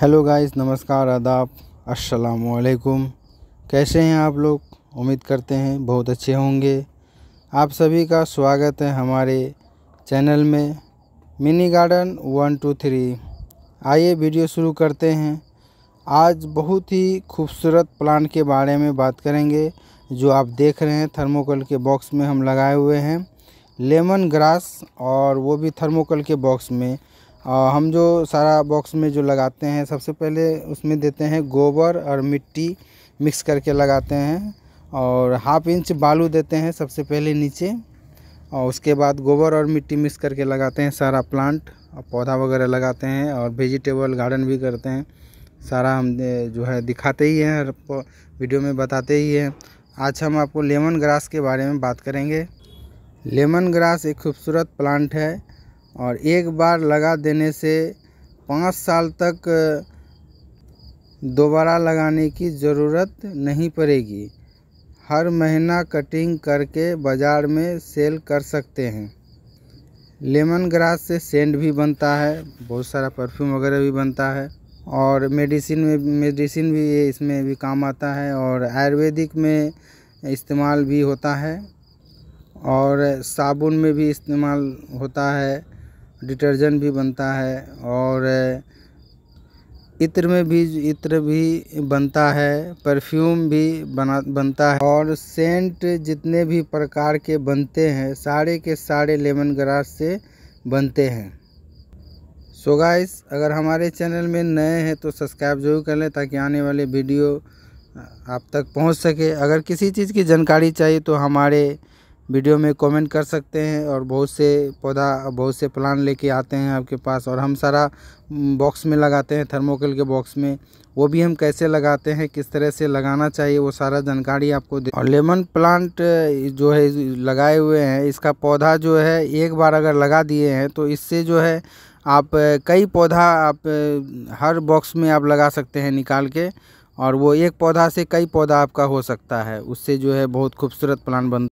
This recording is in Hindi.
हेलो गाइस नमस्कार आदाब अस्सलाम वालेकुम कैसे हैं आप लोग उम्मीद करते हैं बहुत अच्छे होंगे आप सभी का स्वागत है हमारे चैनल में mini garden one two three आइए वीडियो शुरू करते हैं आज बहुत ही खूबसूरत प्लांट के बारे में बात करेंगे जो आप देख रहे हैं थर्मोकोल के बॉक्स में हम लगाए हुए हैं लेमन ग्रास और वो भी थर्मोकोल के बॉक्स में हम जो सारा बॉक्स में जो लगाते हैं सबसे पहले उसमें देते हैं गोबर और मिट्टी मिक्स करके लगाते हैं और हाफ इंच बालू देते हैं सबसे पहले नीचे और उसके बाद गोबर और मिट्टी मिक्स करके लगाते हैं सारा प्लांट और पौधा वगैरह लगाते हैं और वेजिटेबल गार्डन भी करते हैं सारा हम जो है दिखाते ही हैं और वीडियो में बताते ही हैं आज हम आपको लेमन ग्रास के बारे में बात करेंगे लेमन ग्रास एक खूबसूरत प्लांट है और एक बार लगा देने से पाँच साल तक दोबारा लगाने की ज़रूरत नहीं पड़ेगी हर महीना कटिंग करके बाज़ार में सेल कर सकते हैं लेमन ग्रास से सेंट भी बनता है बहुत सारा परफ्यूम वगैरह भी बनता है और मेडिसिन में मेडिसिन भी इसमें भी काम आता है और आयुर्वेदिक में इस्तेमाल भी होता है और साबुन में भी इस्तेमाल होता है डिटर्जेंट भी बनता है और इत्र में भी इत्र भी बनता है परफ्यूम भी बना बनता है और सेंट जितने भी प्रकार के बनते हैं सारे के सारे लेमन ग्रास से बनते हैं सो so गाइस अगर हमारे चैनल में नए हैं तो सब्सक्राइब जरूर कर लें ताकि आने वाले वीडियो आप तक पहुंच सके अगर किसी चीज़ की जानकारी चाहिए तो हमारे वीडियो में कमेंट कर सकते हैं और बहुत से पौधा बहुत से प्लान लेके आते हैं आपके पास और हम सारा बॉक्स में लगाते हैं थर्मोकोल के बॉक्स में वो भी हम कैसे लगाते हैं किस तरह से लगाना चाहिए वो सारा जानकारी आपको दे और लेमन प्लांट जो है लगाए हुए हैं इसका पौधा जो है एक बार अगर लगा दिए हैं तो इससे जो है आप कई पौधा आप हर बॉक्स में आप लगा सकते हैं निकाल के और वो एक पौधा से कई पौधा आपका हो सकता है उससे जो है बहुत खूबसूरत प्लान बन